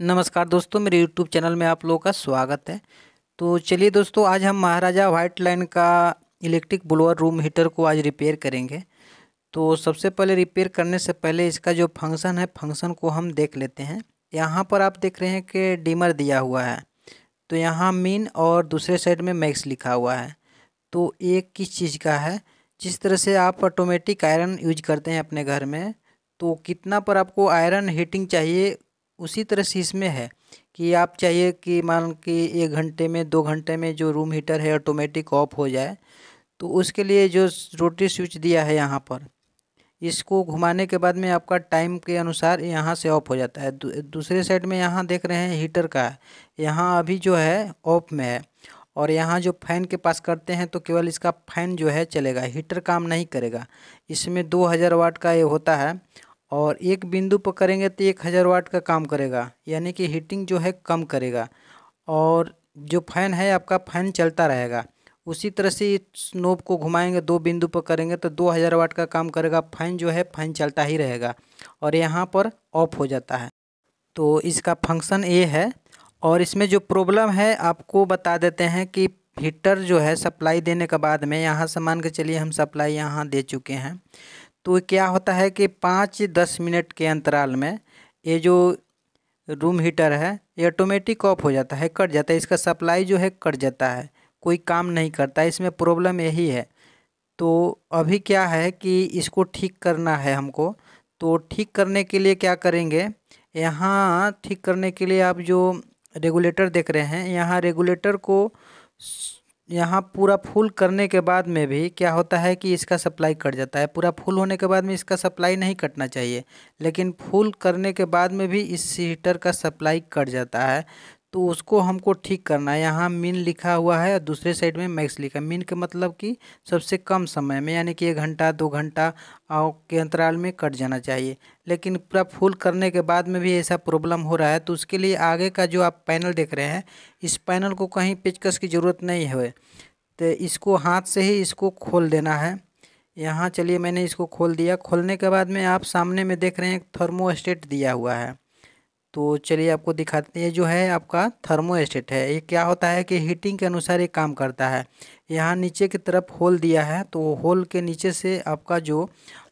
नमस्कार दोस्तों मेरे यूट्यूब चैनल में आप लोगों का स्वागत है तो चलिए दोस्तों आज हम महाराजा वाइट लाइन का इलेक्ट्रिक ब्लोअर रूम हीटर को आज रिपेयर करेंगे तो सबसे पहले रिपेयर करने से पहले इसका जो फंक्शन है फंक्शन को हम देख लेते हैं यहाँ पर आप देख रहे हैं कि डिमर दिया हुआ है तो यहाँ मीन और दूसरे साइड में मैक्स लिखा हुआ है तो एक किस चीज़ का है जिस तरह से आप ऑटोमेटिक आयरन यूज करते हैं अपने घर में तो कितना पर आपको आयरन हीटिंग चाहिए उसी तरह से इसमें है कि आप चाहिए कि मान कि एक घंटे में दो घंटे में जो रूम हीटर है ऑटोमेटिक ऑफ हो जाए तो उसके लिए जो रोटी स्विच दिया है यहाँ पर इसको घुमाने के बाद में आपका टाइम के अनुसार यहाँ से ऑफ हो जाता है दूसरे साइड में यहाँ देख रहे हैं हीटर का है यहाँ अभी जो है ऑफ में है और यहाँ जो फैन के पास करते हैं तो केवल इसका फैन जो है चलेगा हीटर काम नहीं करेगा इसमें दो हज़ार वाट का ये होता है और एक बिंदु पर करेंगे तो एक हज़ार वाट का काम करेगा यानी कि हीटिंग जो है कम करेगा और जो फैन है आपका फैन चलता रहेगा उसी तरह से नोब को घुमाएंगे दो बिंदु पर करेंगे तो दो हज़ार वाट का काम करेगा फैन जो है फैन चलता ही रहेगा और यहाँ पर ऑफ हो जाता है तो इसका फंक्शन ए है और इसमें जो प्रॉब्लम है आपको बता देते हैं कि हीटर जो है सप्लाई देने के बाद में यहाँ से मान के चलिए हम सप्लाई यहाँ दे चुके हैं तो क्या होता है कि पाँच दस मिनट के अंतराल में ये जो रूम हीटर है ये ऑटोमेटिक ऑफ हो जाता है कट जाता है इसका सप्लाई जो है कट जाता है कोई काम नहीं करता इसमें प्रॉब्लम यही है तो अभी क्या है कि इसको ठीक करना है हमको तो ठीक करने के लिए क्या करेंगे यहाँ ठीक करने के लिए आप जो रेगुलेटर देख रहे हैं यहाँ रेगुलेटर को यहाँ पूरा फुल करने के बाद में भी क्या होता है कि इसका सप्लाई कट जाता है पूरा फुल होने के बाद में इसका सप्लाई नहीं कटना चाहिए लेकिन फुल करने के बाद में भी इस हीटर का सप्लाई कट जाता है तो उसको हमको ठीक करना है यहाँ मिन लिखा हुआ है और दूसरे साइड में मैक्स लिखा है मिन का मतलब कि सबसे कम समय में यानी कि एक घंटा दो घंटा के अंतराल में कट जाना चाहिए लेकिन पूरा फुल करने के बाद में भी ऐसा प्रॉब्लम हो रहा है तो उसके लिए आगे का जो आप पैनल देख रहे हैं इस पैनल को कहीं पेचकस की ज़रूरत नहीं है तो इसको हाथ से ही इसको खोल देना है यहाँ चलिए मैंने इसको खोल दिया खोलने के बाद में आप सामने में देख रहे हैं थर्मोस्टेट दिया हुआ है तो चलिए आपको दिखाते हैं जो है आपका थर्मोस्टेट है ये क्या होता है कि हीटिंग के अनुसार ये काम करता है यहाँ नीचे की तरफ होल दिया है तो होल के नीचे से आपका जो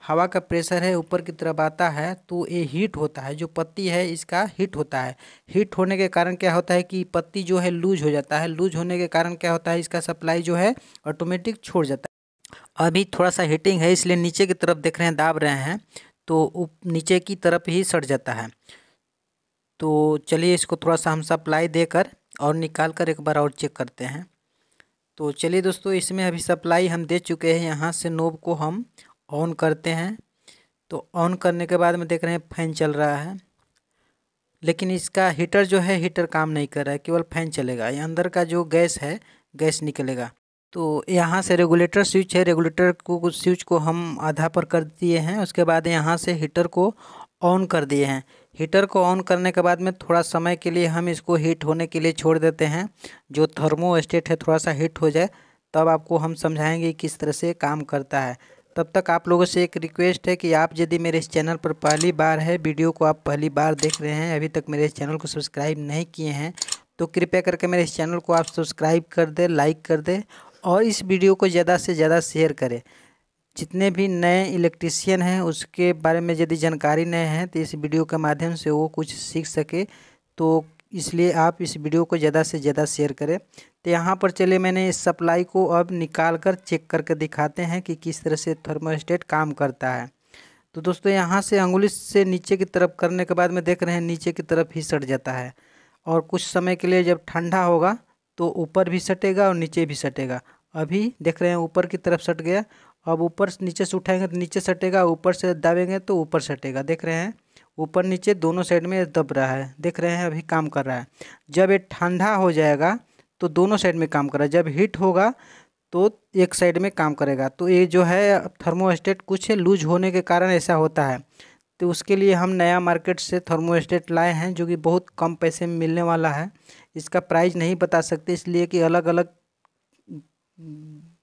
हवा का प्रेशर है ऊपर की तरफ आता है तो ये हीट होता है जो पत्ती है इसका हीट होता है हीट होने के कारण क्या होता है कि पत्ती जो है लूज हो जाता है लूज होने के कारण क्या होता है इसका सप्लाई जो है ऑटोमेटिक छोड़ जाता है अभी थोड़ा सा हीटिंग है इसलिए नीचे की तरफ देख रहे हैं दाब रहे हैं तो नीचे की तरफ ही सड़ जाता है तो चलिए इसको थोड़ा सा हम सप्लाई देकर और निकाल कर एक बार और चेक करते हैं तो चलिए दोस्तों इसमें अभी सप्लाई हम दे चुके हैं यहाँ से नोब को हम ऑन करते हैं तो ऑन करने के बाद में देख रहे हैं फैन चल रहा है लेकिन इसका हीटर जो है हीटर काम नहीं कर रहा है केवल फैन चलेगा अंदर का जो गैस है गैस निकलेगा तो यहाँ से रेगुलेटर स्विच है रेगुलेटर को स्विच को हम आधा पर कर दिए हैं उसके बाद यहाँ से हीटर को ऑन कर दिए हैं हीटर को ऑन करने के बाद में थोड़ा समय के लिए हम इसको हीट होने के लिए छोड़ देते हैं जो थर्मो स्टेट है थोड़ा सा हीट हो जाए तब आपको हम समझाएंगे किस तरह से काम करता है तब तक आप लोगों से एक रिक्वेस्ट है कि आप यदि मेरे इस चैनल पर पहली बार है वीडियो को आप पहली बार देख रहे हैं अभी तक मेरे इस चैनल को सब्सक्राइब नहीं किए हैं तो कृपया करके मेरे इस चैनल को आप सब्सक्राइब कर दें लाइक कर दें और इस वीडियो को ज़्यादा से ज़्यादा शेयर करें जितने भी नए इलेक्ट्रिशियन हैं उसके बारे में यदि जानकारी नहीं है तो इस वीडियो के माध्यम से वो कुछ सीख सके तो इसलिए आप इस वीडियो को ज़्यादा से ज़्यादा शेयर करें तो यहाँ पर चले मैंने इस सप्लाई को अब निकाल कर चेक करके दिखाते हैं कि किस तरह से थर्मोस्टेट काम करता है तो दोस्तों यहाँ से अंगुली से नीचे की तरफ करने के बाद में देख रहे हैं नीचे की तरफ ही सट जाता है और कुछ समय के लिए जब ठंडा होगा तो ऊपर भी सटेगा और नीचे भी सटेगा अभी देख रहे हैं ऊपर की तरफ सट गया अब ऊपर नीचे से उठाएंगे तो नीचे सटेगा ऊपर से दबेंगे तो ऊपर सटेगा देख रहे हैं ऊपर नीचे दोनों साइड में दब रहा है देख रहे हैं अभी काम कर रहा है जब ये ठंडा हो जाएगा तो दोनों साइड में काम कर रहा है जब हीट होगा तो एक साइड में काम करेगा तो ये जो है थर्मोस्टेट कुछ लूज होने के कारण ऐसा होता है तो उसके लिए हम नया मार्केट से थर्मोस्टेट लाए हैं जो कि बहुत कम पैसे में मिलने वाला है इसका प्राइस नहीं बता सकते इसलिए कि अलग अलग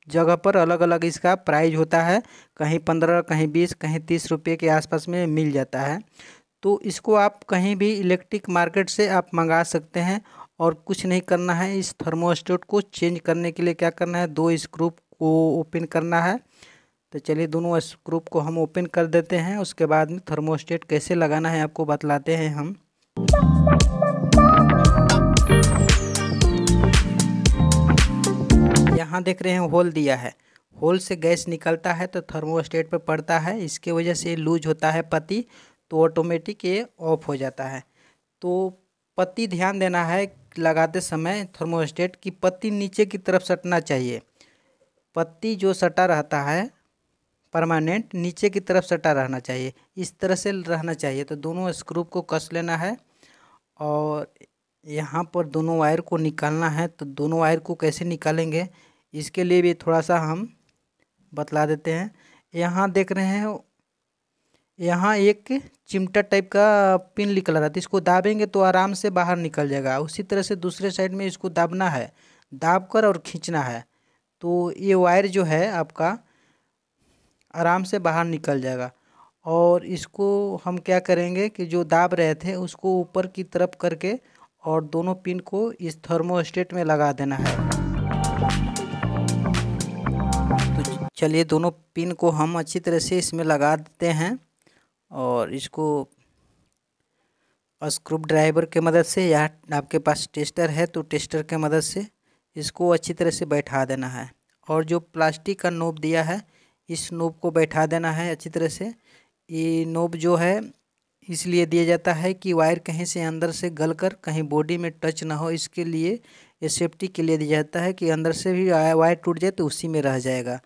जगह पर अलग अलग इसका प्राइज होता है कहीं पंद्रह कहीं बीस कहीं तीस रुपये के आसपास में मिल जाता है तो इसको आप कहीं भी इलेक्ट्रिक मार्केट से आप मंगा सकते हैं और कुछ नहीं करना है इस थर्मोस्टेट को चेंज करने के लिए क्या करना है दो स्क्रूप को ओपन करना है तो चलिए दोनों स्क्रूप को हम ओपन कर देते हैं उसके बाद में थर्मोस्टेट कैसे लगाना है आपको बतलाते हैं हम यहाँ देख रहे हैं होल दिया है होल से गैस निकलता है तो थर्मोस्टेट पर पड़ता है इसके वजह से लूज होता है पति तो ऑटोमेटिक ये ऑफ हो जाता है तो पति ध्यान देना है लगाते समय थर्मोस्टेट की पत्ती नीचे की तरफ सटना चाहिए पत्ती जो सटा रहता है परमानेंट नीचे की तरफ सटा रहना चाहिए इस तरह से रहना चाहिए तो दोनों स्क्रूप को कस लेना है और यहाँ पर दोनों वायर को निकालना है तो दोनों वायर को कैसे निकालेंगे इसके लिए भी थोड़ा सा हम बतला देते हैं यहाँ देख रहे हैं यहाँ एक चिमटा टाइप का पिन निकल रहा था तो इसको दाबेंगे तो आराम से बाहर निकल जाएगा उसी तरह से दूसरे साइड में इसको दाबना है दाब कर और खींचना है तो ये वायर जो है आपका आराम से बाहर निकल जाएगा और इसको हम क्या करेंगे कि जो दाब रहे थे उसको ऊपर की तरफ करके और दोनों पिन को इस थर्मोस्टेट में लगा देना है चलिए दोनों पिन को हम अच्छी तरह से इसमें लगा देते हैं और इसको स्क्रूप ड्राइवर के मदद से या आपके पास टेस्टर है तो टेस्टर के मदद से इसको अच्छी तरह से बैठा देना है और जो प्लास्टिक का नोब दिया है इस नोब को बैठा देना है अच्छी तरह से ये नोब जो है इसलिए दिया जाता है कि वायर कहीं से अंदर से गल कर कहीं बॉडी में टच ना हो इसके लिए ये सेफ्टी के लिए दिया जाता है कि अंदर से भी वायर टूट जाए तो उसी में रह जाएगा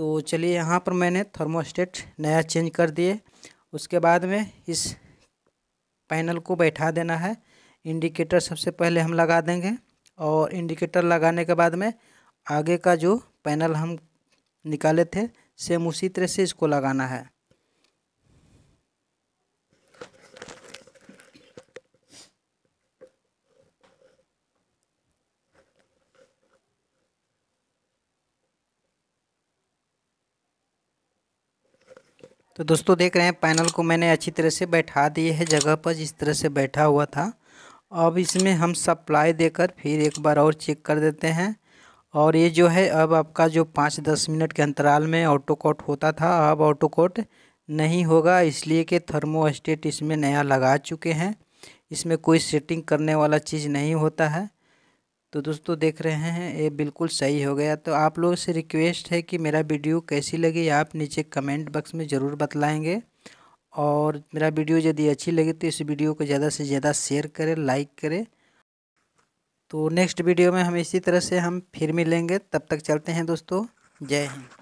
तो चलिए यहाँ पर मैंने थर्मोस्टेट नया चेंज कर दिए उसके बाद में इस पैनल को बैठा देना है इंडिकेटर सबसे पहले हम लगा देंगे और इंडिकेटर लगाने के बाद में आगे का जो पैनल हम निकाले थे सेम उसी तरह से इसको लगाना है तो दोस्तों देख रहे हैं पैनल को मैंने अच्छी तरह से बैठा दिए है जगह पर जिस तरह से बैठा हुआ था अब इसमें हम सप्लाई देकर फिर एक बार और चेक कर देते हैं और ये जो है अब आपका जो पाँच दस मिनट के अंतराल में ऑटो होता था अब ऑटो कोट नहीं होगा इसलिए कि थर्मोस्टेट इसमें नया लगा चुके हैं इसमें कोई सेटिंग करने वाला चीज़ नहीं होता है तो दोस्तों देख रहे हैं ये बिल्कुल सही हो गया तो आप लोगों से रिक्वेस्ट है कि मेरा वीडियो कैसी लगी आप नीचे कमेंट बक्स में ज़रूर बतलाएँगे और मेरा वीडियो यदि अच्छी लगी तो इस वीडियो को ज़्यादा से ज़्यादा शेयर करें लाइक करें तो नेक्स्ट वीडियो में हम इसी तरह से हम फिर मिलेंगे तब तक चलते हैं दोस्तों जय हिंद